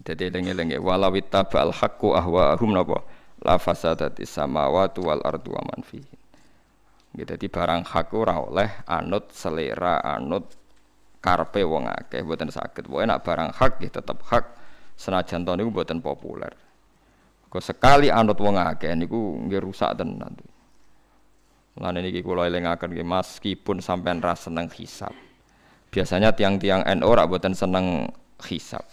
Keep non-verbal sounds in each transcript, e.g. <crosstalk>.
Jadi lengi-lengi walawit bal hakku ahwaahum napa la fasadati watu wal ardu wa man Jadi barang hak ora oleh anut selera anut karpe wong akeh buatan sakit. Boleh nak barang hak ya tetap hak senajan tahun itu buatan populer. Kau sekali anut wong akeh niku nggih rusak nanti. Lan niki kula akan nggih meskipun sampai rasa seneng hisap. Biasanya tiang-tiang NO rak buatan seneng hisap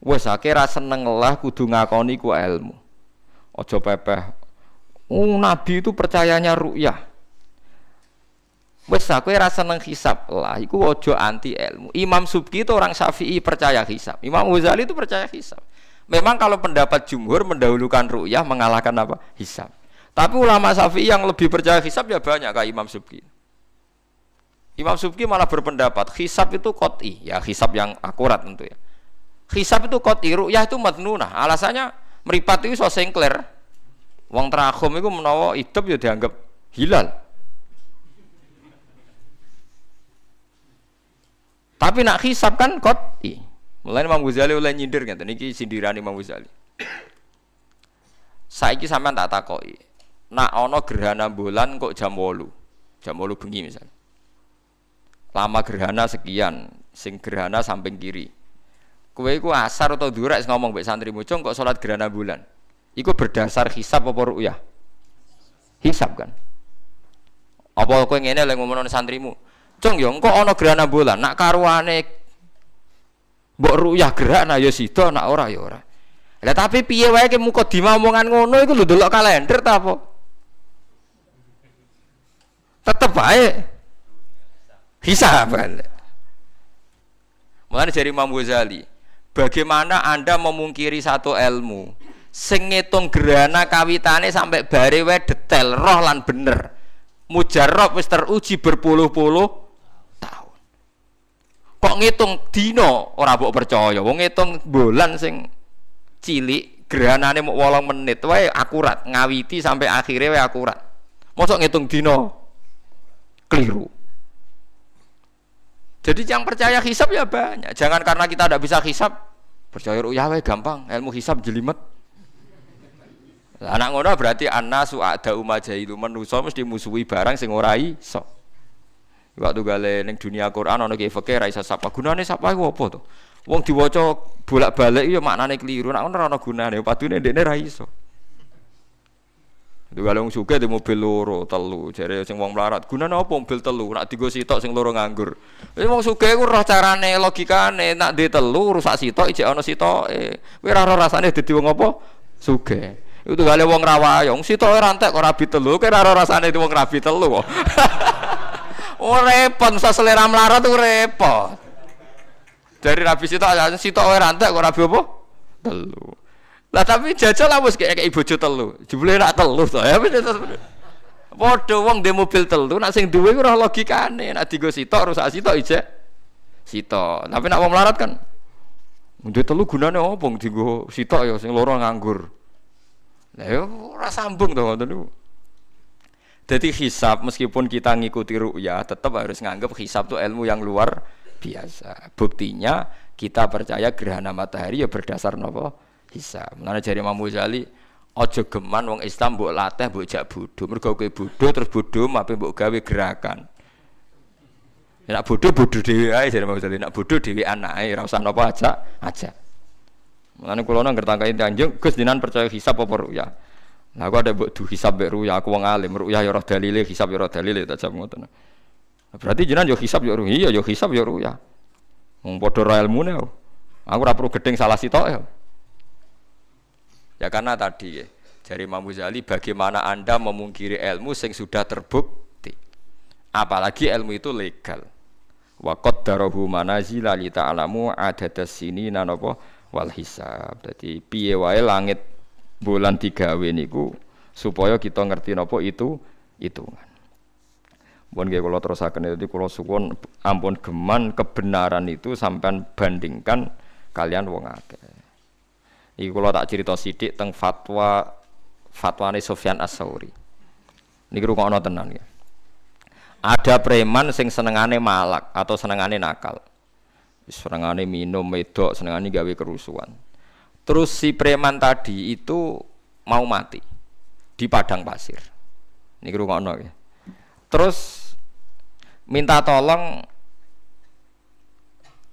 wes akhirnya seneng lah kudu ngakoni ku ilmu ojo pepeh uh nabi itu percayanya ru'yah wes aku rasa seneng hisap lah iku ojo anti ilmu Imam Subki itu orang Syafi'i percaya hisap Imam Ghazali itu percaya hisap memang kalau pendapat jumhur mendahulukan ru'yah mengalahkan apa hisap tapi ulama Syafi'i yang lebih percaya hisap ya banyak kayak Imam Subki Imam Subki malah berpendapat hisap itu koti ya hisap yang akurat tentu ya hisab itu koti ru'yah itu madnunah alasannya meripat itu so sengkler wong terakhum itu menawa hidup ya dianggap hilal tapi nak hisab kan koti mulai Imam Ghazali mulai nyindir gitu ini sindiran Imam Ghazali saiki sampean tak takoi nak ono gerhana bulan kok jam wolu jam wolu bengi misalnya lama gerhana sekian sing gerhana samping kiri Kue iku asar atau durek ngomong mbek santri mucung kok sholat gerhana bulan. Iku berdasar hisap apa ru'yah? Hisap kan. Apa kowe ngene lek ngomongno santrimu? Cung yo ya engko ana gerhana bulan, nak karuane mbok ru'yah gerak nah sida nak ora ya ora. Lah tapi piye wae ki muka dimamongan ngono iku lho delok kalender ta apa? Tetep wae hisab kan. Mulane dari Imam Ghazali, Bagaimana Anda memungkiri satu ilmu? Sing ngitung kawitane sampai bare wae detail, roh lan bener. Mujarab wis teruji berpuluh-puluh tahun. Kok ngitung dino ora mbok percaya. Wong ngitung bulan sing cilik gerhanane mau wolong menit wae akurat ngawiti sampai akhirnya wae akurat. Mosok ngitung dino keliru. Jadi yang percaya hisap ya banyak. Jangan karena kita tidak bisa hisap, percaya ru'yah gampang, ilmu hisap jelimet. Anak ngono berarti anak su ada umajahilu manusia mesti musuhi barang sing ora iso. Waktu gale neng dunia Quran ono kayak fakir raisa siapa sapa. Gunane sapa gue apa tuh? Wong diwocok bolak-balik iya maknane keliru. Anak ngono ana gunane padune dene ra iso. Itu kalau suka di mobil loro telu, jadi sing wong melarat. guna apa mobil telu? Nak digo sitok sing loro nganggur. Jadi wong suka iku roh carane logikane nak di telu rusak sitok ijek Eh, sitoke. Kowe roh rasane dadi wong apa? Sugih. Itu gale wong situ sitoke rantek ora rabi telu, kowe roh rasane wong rabi telu <laughs> oh repot, sak selera melarat tuh repot. Dari rabi sitok ya, sitok rantek kok rabi apa? Telu. Lah tapi jajal lah bos kayak ibu cuci telu. Jebule nak telu tuh, Ya wis Waduh, uang di mobil telu nak sing duwe logika nih, Nak sito, harus rusak sito aja, sito. Tapi nak mau melarat kan duwe telu apa? Bung digo sito ya sing loro nganggur. Nah, ya ora sambung tuh waktu itu. Jadi hisap meskipun kita ngikuti ru'ya tetap harus nganggap hisap itu ilmu yang luar biasa. Buktinya kita percaya gerhana matahari ya berdasar nopo hisab. Mulane jari Imam Ghazali aja geman wong Islam mbok latih mbok jak bodho. Mergo kowe bodho terus bodho mape mbok gawe gerakan. Ya nak bodho bodho dhewe ae jare Imam Ghazali. Nak bodho dhewe anake ora usah napa aja aja. Mulane kula nang ngertangkai Kanjeng Gus dinan percaya hisab apa ya? Lah aku ada mbok hisab mbek ruya, aku wong alim, ruya ya roh dalile, hisab ya roh dalile tak jam ngoten. Berarti jinan yo ya hisab yo ya ruya, yo iya hisab yo ruya. Wong padha ra ilmune. Aku ora perlu gedeng salah sitok ya. Ya karena tadi ya, dari Imam Ghazali bagaimana Anda memungkiri ilmu yang sudah terbukti. Apalagi ilmu itu legal. Wa qaddarahu manazila li ta'lamu adadas sini nanapa wal hisab. Dadi piye wae langit bulan digawe niku supaya kita ngerti nopo itu hitungan. Mohon nggih kula terusaken itu kula suwun ampun geman kebenaran itu sampean bandingkan kalian wong akeh. Iku kalau tak cerita sidik tentang fatwa fatwane Sofyan Asauri. nih Niki rungokno tenan ya. Ada preman sing senengane malak atau senengane nakal. Senengane minum medok, senengane gawe kerusuhan. Terus si preman tadi itu mau mati di padang pasir. nih Niki rungokno ya. Terus minta tolong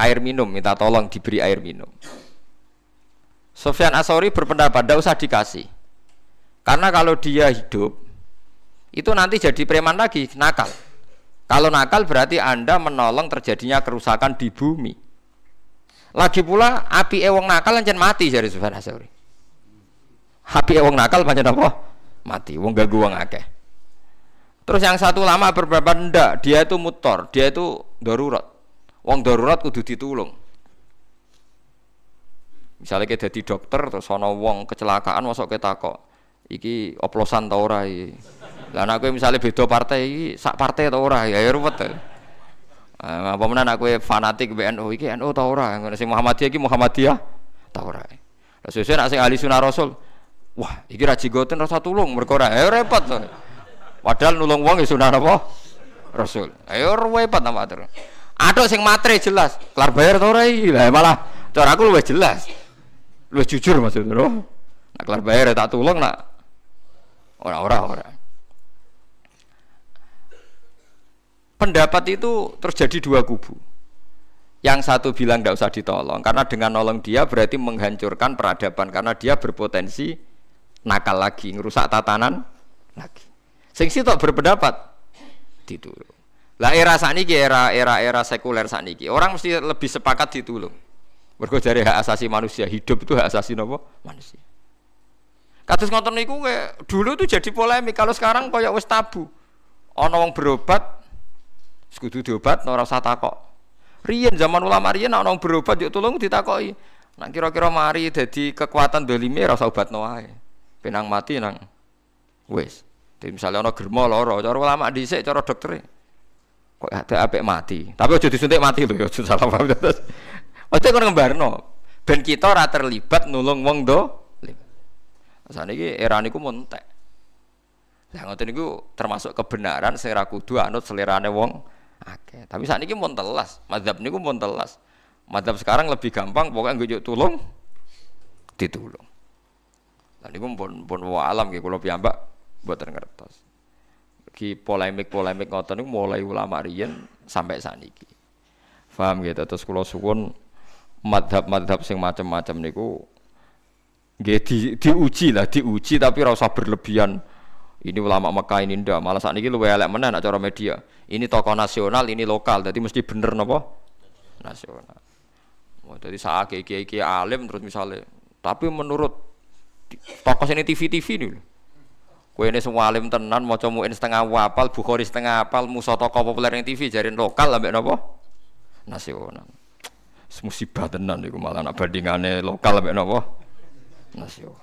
air minum, minta tolong diberi air minum. Sofyan Asori berpendapat tidak usah dikasih. Karena kalau dia hidup itu nanti jadi preman lagi, nakal. Kalau nakal berarti Anda menolong terjadinya kerusakan di bumi. Lagi pula api ewong nakal lanjut mati jadi Sofyan Asori. Api ewong nakal banyak apa? Mati, wong gak gua akeh. Terus yang satu lama berpendapat ndak, dia itu mutor, dia itu darurat. Wong darurat kudu ditulung Misalnya kita jadi dokter terus sono wong kecelakaan masuk kita kok iki oplosan tau ora iki. Lah nek misalnya beda partai iki sak partai tau ora ya, ya ruwet. Eh, apa menan aku fanatik BNU iki NU tau ora ngono sing Muhammadiyah iki Muhammadiyah tau ora. Lah sesuk nek sing ahli sunah Rasul wah iki ra jigoten rasa tulung mergo ora eh, repot. To. Padahal nulung wong ya sunah apa? Rasul. Ayo repot nama atur. Ada sing matre jelas, kelar bayar tau ora iki. Lah malah cara aku luwih jelas. Lu jujur maksudnya loh. Nak kelar bayar ya tak tulung nak ora-ora ora. Pendapat itu terjadi dua kubu. Yang satu bilang tidak usah ditolong karena dengan nolong dia berarti menghancurkan peradaban karena dia berpotensi nakal lagi, ngerusak tatanan lagi. Sing tak berpendapat ditulung. Lah era saniki era era era sekuler saniki orang mesti lebih sepakat ditulung. Mergo jare hak asasi manusia hidup itu hak asasi nopo manusia. Kados ngoten niku dulu itu jadi polemik, kalau sekarang koyo wis tabu. Ana wong berobat sekutu diobat ora usah takok. Riyen zaman ulama Rian, ana wong berobat yo tolong ditakoki. Nak kira-kira mari jadi kekuatan dolime ora usah obatno wae. Penang mati nang wis. Jadi misalnya ana germo lara, cara ulama dhisik cara dokter kok ada apik mati. Tapi aja disuntik mati lho ya salah paham. Ya, Ojo kono ngembarno. Ben kita ora terlibat nulung wong do. ki, era niku montek. Lah ngoten niku termasuk kebenaran sing ra kudu anut selerane wong akeh. Tapi saat ini montelas. telas, ini pun telas. sekarang lebih gampang, pokoknya ngejuk tulung, ditulung. Dan ini pun pun alam gitu, kalau piyambak buat ngertos. Ki polemik-polemik ngoten ini mulai ulama riyan sampai saat ini. Faham gitu, terus kalau sukun madhab-madhab sing macam-macam niku nggih di, diuji lah diuji tapi ora usah berlebihan ini ulama Mekah ini ndak malah saat ini luwe elek nak cara media ini tokoh nasional ini lokal jadi mesti bener nopo nasional oh, jadi saat kiai kiai alim terus misalnya tapi menurut tokoh ini TV TV dulu Kue ini semua alim tenan, mau cemuin setengah wapal, bukhori setengah apal, musa tokoh populer yang TV, jarin lokal lah, nopo nasional musibah tenan di malah nak bandingane lokal mek napa nasional.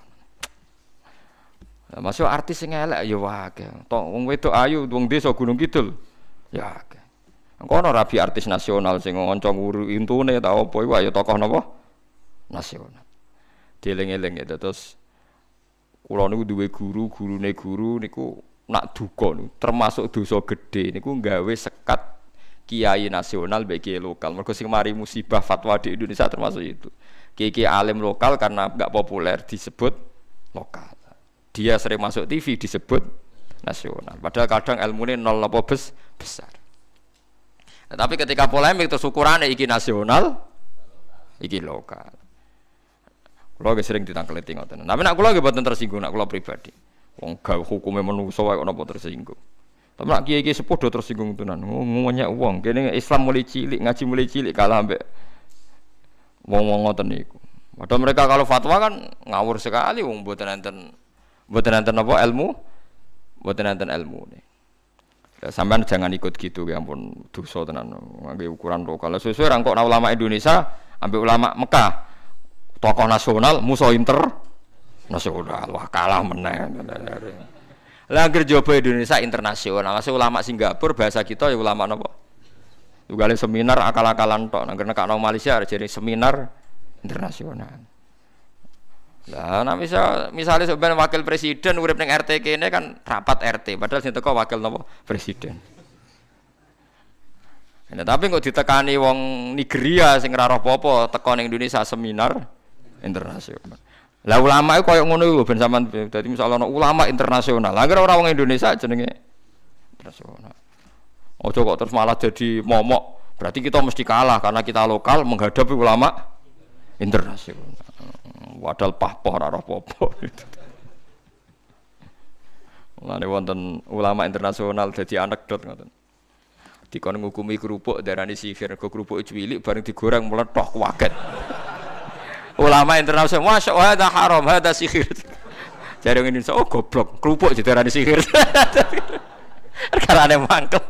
masuk artis sing elek ya wae. Tok wong wedok ayu wong desa Gunung Kidul. Ya akeh. Engko ana rabi artis nasional sing ngoncong nguru intune ta apa iku ya tokoh napa? Nasional. Dieling-eling ya terus kula niku duwe guru, gurune guru niku nak duka niku termasuk dosa gede, niku nggawe sekat kiai nasional baik kiai lokal mereka sing mari musibah fatwa di Indonesia termasuk itu kiai kiai alim lokal karena nggak populer disebut lokal dia sering masuk TV disebut nasional padahal kadang ini nol apa bes besar nah, tapi ketika polemik terus ukurannya iki nasional iki lokal kalau sering ditangkeli tinggal tapi nak kalau gak tersinggung nak kalau pribadi Wong hukumnya hukume menungso kok napa tersinggung. Tapi nak kiai kiai sepodo tersinggung tenan. Ngomongnya oh, uang. Kini Islam mulai cilik, ngaji mulai cilik kalah ambek wong wong ngoten niku. Padahal mereka kalau fatwa kan ngawur sekali. Wong buat nanten, buat nanten apa ilmu, buat nanten ilmu nih. Ya, sampean jangan ikut gitu ya ampun dosa tenan ngangge ukuran lokal. Sesuai rangkok ulama Indonesia ambil ulama Mekah tokoh nasional musuh inter nasional wah kalah meneng. Langger jopo Indonesia internasional. masih ulama Singapura bahasa kita ya ulama nopo. Tugale seminar akal-akalan tok. Langger nah, karena kalau Malaysia jadi seminar internasional. Lah nah misal misalnya sebenarnya wakil presiden urip ning RT kene kan rapat RT padahal sing teko wakil nopo presiden. Nah, tapi kok ditekani wong Nigeria sing ora roh apa teko Indonesia seminar internasional. Lah ulama itu koyok ngono iku ben sampean dadi ana ulama internasional. Lah ora wong Indonesia jenenge internasional. Ojo kok terus malah jadi momok. Berarti kita mesti kalah karena kita lokal menghadapi ulama internasional. Wadal pahpoh ora apa-apa. Mulane wonten ulama internasional jadi anekdot ngoten. Dikon ngukumi kerupuk darani sihir, kerupuk cilik bareng digoreng meletok kaget ulama internasional masya Allah ada haram ada sihir <laughs> jadi orang Indonesia oh goblok kerupuk jadi di sihir <laughs> karena ada mangkel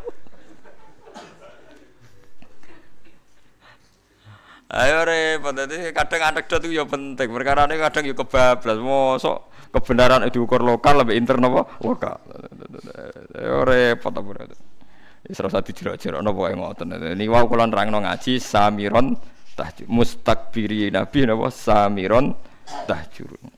Ayo repot, jadi kadang anak itu ya penting. Perkara ini kadang ya kebablas, mosok kebenaran ukur lokal lebih internal apa lokal. Ayo repot apa itu. Ya, serasa dijerok-jerok nopo yang ngoten. Ini wau kulon rangno ngaji samiron tahjur mustakbiri nabi nabi samiron tahjurun